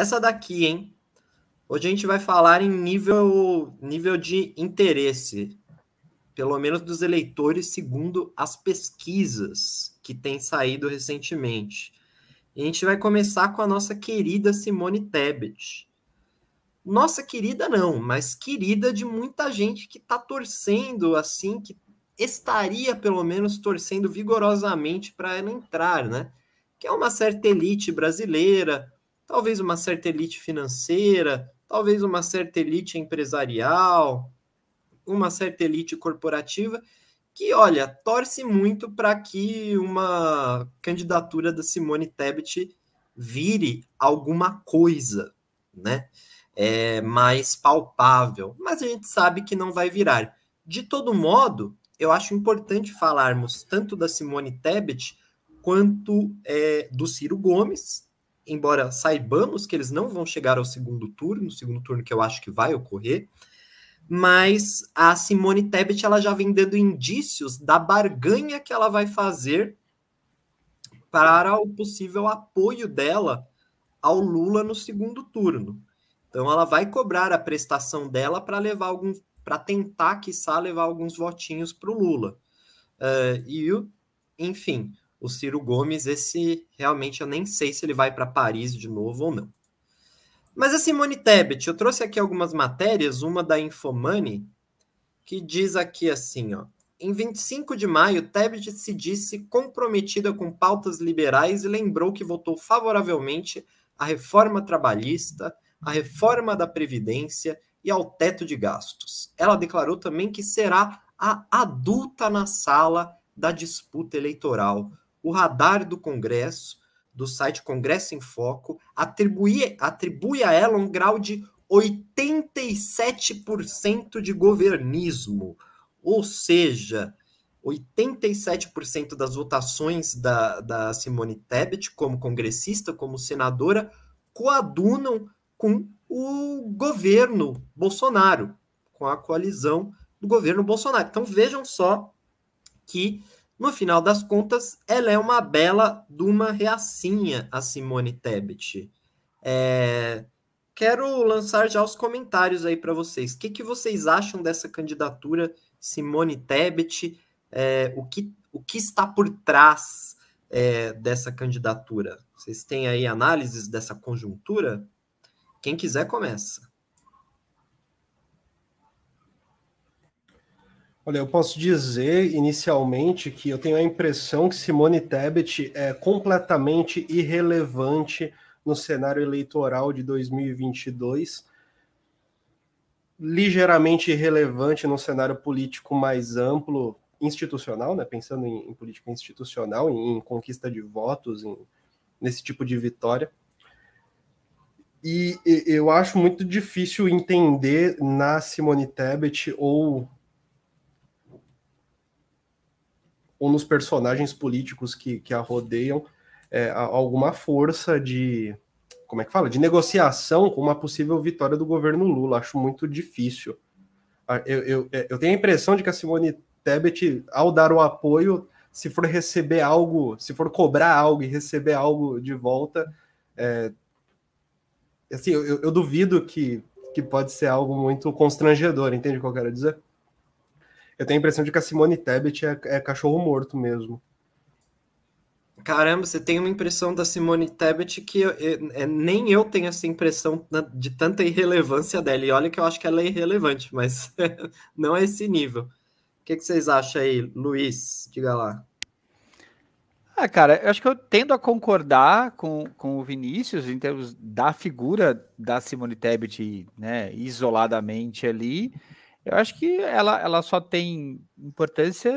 Essa daqui, hein? Hoje a gente vai falar em nível, nível de interesse, pelo menos dos eleitores, segundo as pesquisas que têm saído recentemente. E a gente vai começar com a nossa querida Simone Tebet. Nossa querida não, mas querida de muita gente que está torcendo assim, que estaria pelo menos torcendo vigorosamente para ela entrar, né? Que é uma certa elite brasileira, talvez uma certa elite financeira, talvez uma certa elite empresarial, uma certa elite corporativa, que, olha, torce muito para que uma candidatura da Simone Tebet vire alguma coisa, né? É, mais palpável. Mas a gente sabe que não vai virar. De todo modo, eu acho importante falarmos tanto da Simone Tebet quanto é, do Ciro Gomes, embora saibamos que eles não vão chegar ao segundo turno, no segundo turno que eu acho que vai ocorrer, mas a Simone Tebet ela já vem dando indícios da barganha que ela vai fazer para o possível apoio dela ao Lula no segundo turno. Então ela vai cobrar a prestação dela para levar algum para tentar quiçá levar alguns votinhos para eh, o Lula. Uh, e enfim, o Ciro Gomes, esse realmente eu nem sei se ele vai para Paris de novo ou não. Mas a Simone Tebet, eu trouxe aqui algumas matérias, uma da Infomoney, que diz aqui assim, ó. Em 25 de maio, Tebet se disse comprometida com pautas liberais e lembrou que votou favoravelmente à reforma trabalhista, à reforma da Previdência e ao teto de gastos. Ela declarou também que será a adulta na sala da disputa eleitoral, o radar do Congresso, do site Congresso em Foco, atribui, atribui a ela um grau de 87% de governismo, ou seja, 87% das votações da, da Simone Tebet, como congressista, como senadora, coadunam com o governo Bolsonaro, com a coalizão do governo Bolsonaro. Então vejam só que no final das contas, ela é uma bela de uma reacinha, a Simone Tebet. É... Quero lançar já os comentários aí para vocês. O que, que vocês acham dessa candidatura Simone Tebet? É... o, que, o que está por trás é, dessa candidatura? Vocês têm aí análises dessa conjuntura? Quem quiser, começa. Olha, eu posso dizer inicialmente que eu tenho a impressão que Simone Tebet é completamente irrelevante no cenário eleitoral de 2022, ligeiramente irrelevante no cenário político mais amplo, institucional, né? pensando em, em política institucional, em, em, conquista de votos, em, nesse tipo de vitória. E, e eu acho muito difícil entender na Simone Tebet ou ou nos personagens políticos que, que a rodeiam é, alguma força de, como é que fala, de negociação com uma possível vitória do governo Lula. Acho muito difícil. Ah, eu, eu, é, eu tenho a impressão de que a Simone Tebet, ao dar o apoio, se for receber algo, se for cobrar algo e receber algo de volta, é, assim, eu, eu duvido que, que pode ser algo muito constrangedor, entende o que eu quero dizer? Eu tenho a impressão de que a Simone Tebet é, é cachorro morto mesmo. Caramba, você tem uma impressão da Simone Tebet que eu, eu, é, nem eu tenho essa impressão de tanta irrelevância dela. E olha que eu acho que ela é irrelevante, mas não é esse nível. O que, que, vocês acham aí, Luiz? Diga lá. Ah, cara, eu acho que eu tendo a concordar com, com o Vinícius em termos da figura da Simone Tebet, né, isoladamente ali. Eu acho que ela, ela só tem importância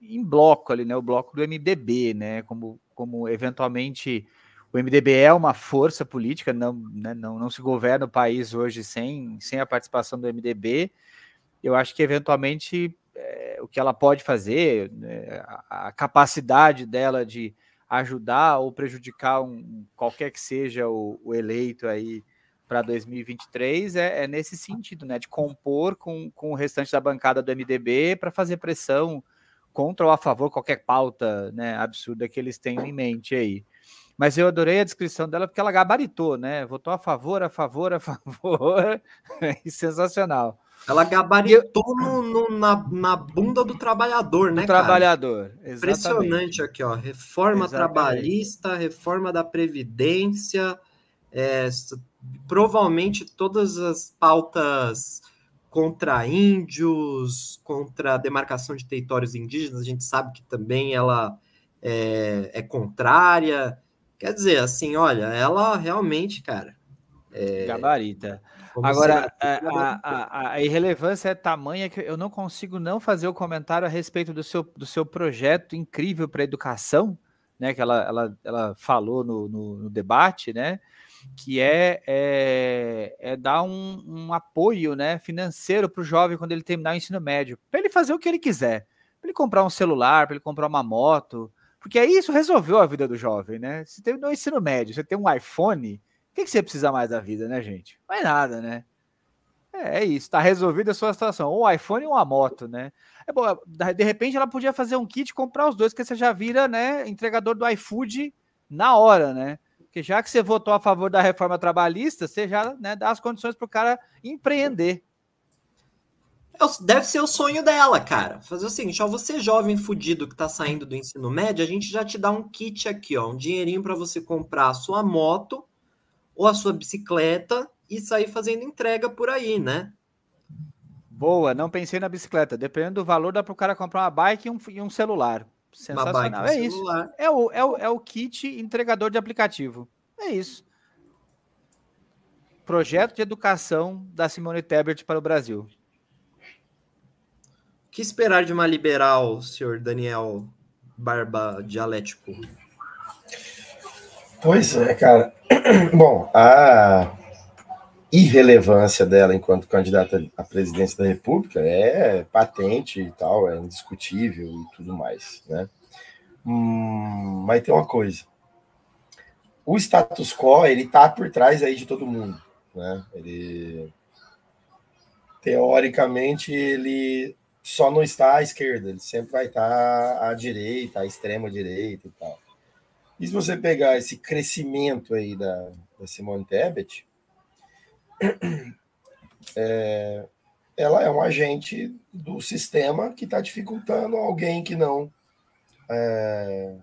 em bloco ali, né? O bloco do MDB, né? Como, como eventualmente o MDB é uma força política, não, né? não, não se governa o país hoje sem, sem a participação do MDB. Eu acho que eventualmente é, o que ela pode fazer, né? a, a, capacidade dela de ajudar ou prejudicar um, qualquer que seja o, o eleito aí para 2023 é, é, nesse sentido, né? De compor com, com o restante da bancada do MDB para fazer pressão contra ou a favor qualquer pauta né, absurda que eles tenham em mente aí. Mas eu adorei a descrição dela porque ela gabaritou, né? Votou a favor, a favor, a favor. É sensacional. Ela gabaritou no, no, na, na, bunda do trabalhador, né? Do trabalhador, cara? exatamente. Impressionante aqui, ó. Reforma exatamente. trabalhista, reforma da Previdência, é, provavelmente todas as pautas contra índios, contra a demarcação de territórios indígenas, a gente sabe que também ela é, é contrária. Quer dizer, assim, olha, ela realmente, cara. É... Gabarita. Como Agora, a, a, a, irrelevância é tamanha que eu não consigo não fazer o comentário a respeito do seu, do seu projeto incrível para educação, né, que ela, ela, ela falou no, no, no debate, né, que é, é, é dar um, um, apoio né, financeiro para o jovem quando ele terminar o ensino médio, para ele fazer o que ele quiser, para ele comprar um celular, para ele comprar uma moto, porque aí isso resolveu a vida do jovem, né? Se terminou o ensino médio, você tem um iPhone, o que, que você precisa mais da vida, né, gente? Mais nada, né? É isso, tá resolvida a sua situação. Um iPhone ou uma moto, né? É bom, de repente ela podia fazer um kit e comprar os dois, que você já vira, né, entregador do iFood na hora, né? Porque já que você votou a favor da reforma trabalhista, você já né, dá as condições para o cara empreender. É deve ser o sonho dela, cara. Fazer o seguinte, ó, você jovem fudido que tá saindo do ensino médio, a gente já te dá um kit aqui, ó, um dinheirinho para você comprar a sua moto ou a sua bicicleta e sair fazendo entrega por aí, né? Boa, não pensei na bicicleta. Dependendo do valor, dá para o cara comprar uma bike e um, e um celular. Sensacional. Bike, é um isso. Celular. É o, é, o, é o kit entregador de aplicativo. É isso. Projeto de educação da Simone Tebert para o Brasil. O que esperar de uma liberal, senhor Daniel Barba Dialético? Pois é, cara. Bom, a irrelevância dela enquanto candidata à presidência da República é patente e tal, é indiscutível e tudo mais, né? Hum, mas tem uma coisa, o status quo ele tá por trás aí de todo mundo, né? Ele teoricamente ele só não está à esquerda, ele sempre vai estar tá à direita, à extrema direita e tal. E se você pegar esse crescimento aí da, da Simone Tebet, é, ela é um agente do sistema que está dificultando alguém que não. É,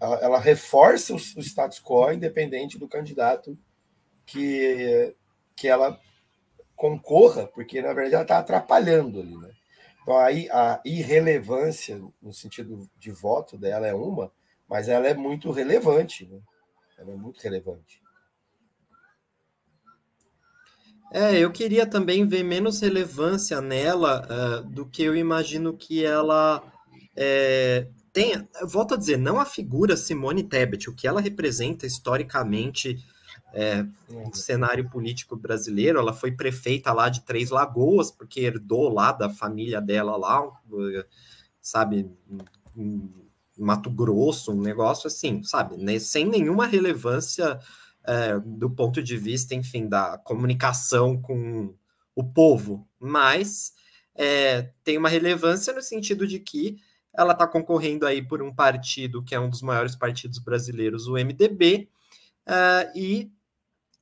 ela, ela, reforça o, o status quo independente do candidato que, que ela concorra, porque na verdade ela está atrapalhando ali. Né? Então aí a irrelevância no sentido de voto dela é uma, mas ela é muito relevante. Né? Ela é muito relevante. É, eu queria também ver menos relevância nela uh, do que eu imagino que ela é, tem. Volto a dizer, não a figura Simone Tebet, o que ela representa historicamente é, no cenário político brasileiro. Ela foi prefeita lá de Três Lagoas, porque herdou lá da família dela lá, sabe, Mato Grosso, um negócio assim, sabe, né, sem nenhuma relevância é, do ponto de vista, enfim, da comunicação com o povo, mas é, tem uma relevância no sentido de que ela está concorrendo aí por um partido que é um dos maiores partidos brasileiros, o MDB, uh, e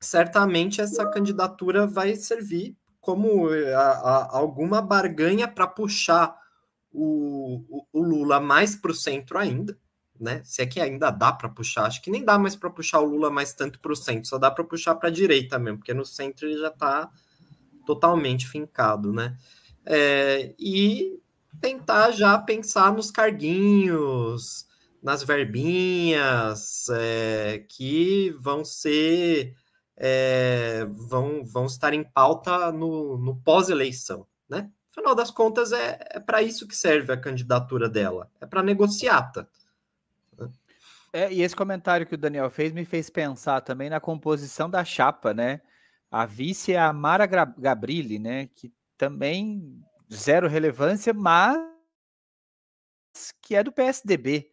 certamente essa candidatura vai servir como eh, a, a, alguma barganha para puxar o, o, o Lula mais para o centro ainda, né? Se é que ainda dá para puxar, acho que nem dá mais para puxar o Lula mais tanto para o centro, só dá para puxar para a direita mesmo, porque no centro ele já está totalmente fincado, né? É, e tentar já pensar nos carguinhos, nas verbinhas é, que vão ser é, vão, vão estar em pauta no, no pós-eleição, né? Afinal das contas, é, é para isso que serve a candidatura dela, é para negociata. É, e esse comentário que o Daniel fez me fez pensar também na composição da chapa, né? A vice é a Mara Gabrilli, né? Que também zero relevância, mas que é do PSDB,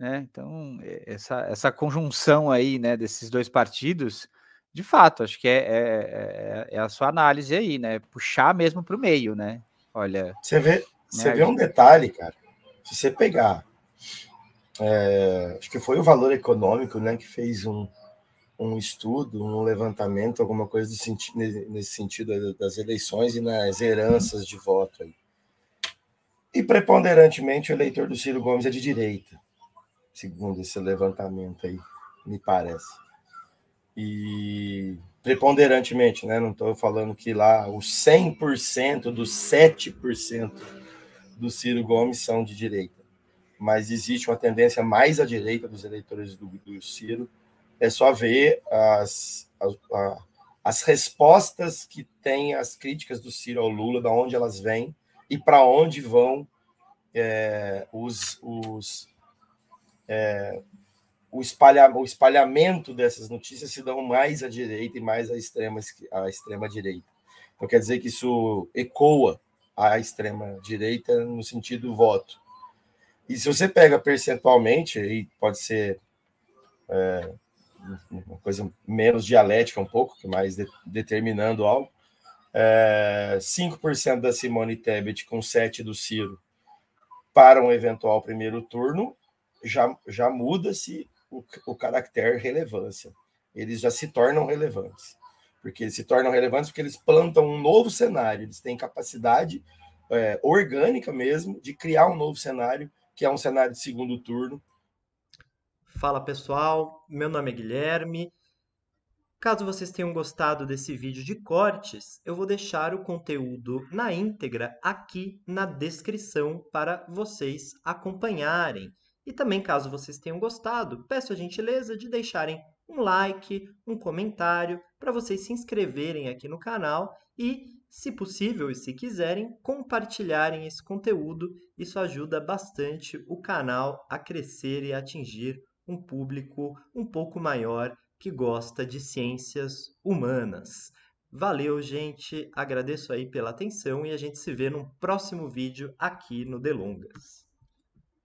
né? Então, é, essa, essa conjunção aí, né, desses dois partidos, de fato, acho que é, é, é, é a sua análise aí, né? Puxar mesmo para o meio, né? Olha. Você vê, né, você vê gente... um detalhe, cara. Se você pegar é, acho que foi o valor econômico né, que fez um, um estudo, um levantamento, alguma coisa senti nesse sentido das eleições e nas heranças de voto. Aí. E preponderantemente o eleitor do Ciro Gomes é de direita, segundo esse levantamento aí, me parece. E preponderantemente, né? Não estou falando que lá os 100% dos 7% do Ciro Gomes são de direita mas existe uma tendência mais à direita dos eleitores do, do Ciro. É só ver as, as, as respostas que tem as críticas do Ciro ao Lula, da onde elas vêm e para onde vão é, os, os, é, o, espalha, o espalhamento dessas notícias se dão mais à direita e mais à extrema, à extrema direita. Então quer dizer que isso ecoa à extrema direita no sentido voto. E se você pega percentualmente, aí pode ser é, uma coisa menos dialética um pouco, que mais de, determinando algo, é, 5% da Simone Tebet com 7% do Ciro para um eventual primeiro turno, já, já muda-se o, o caractere relevância. Eles já se tornam relevantes. Porque eles se tornam relevantes porque eles plantam um novo cenário, eles têm capacidade é, orgânica mesmo de criar um novo cenário que é um cenário de segundo turno. Fala pessoal, meu nome é Guilherme. Caso vocês tenham gostado desse vídeo de cortes, eu vou deixar o conteúdo na íntegra aqui na descrição para vocês acompanharem. E também, caso vocês tenham gostado, peço a gentileza de deixarem um like, um comentário para vocês se inscreverem aqui no canal e, se possível e se quiserem, compartilharem esse conteúdo. Isso ajuda bastante o canal a crescer e atingir um público um pouco maior que gosta de ciências humanas. Valeu, gente. Agradeço aí pela atenção e a gente se vê no próximo vídeo aqui no Delongas.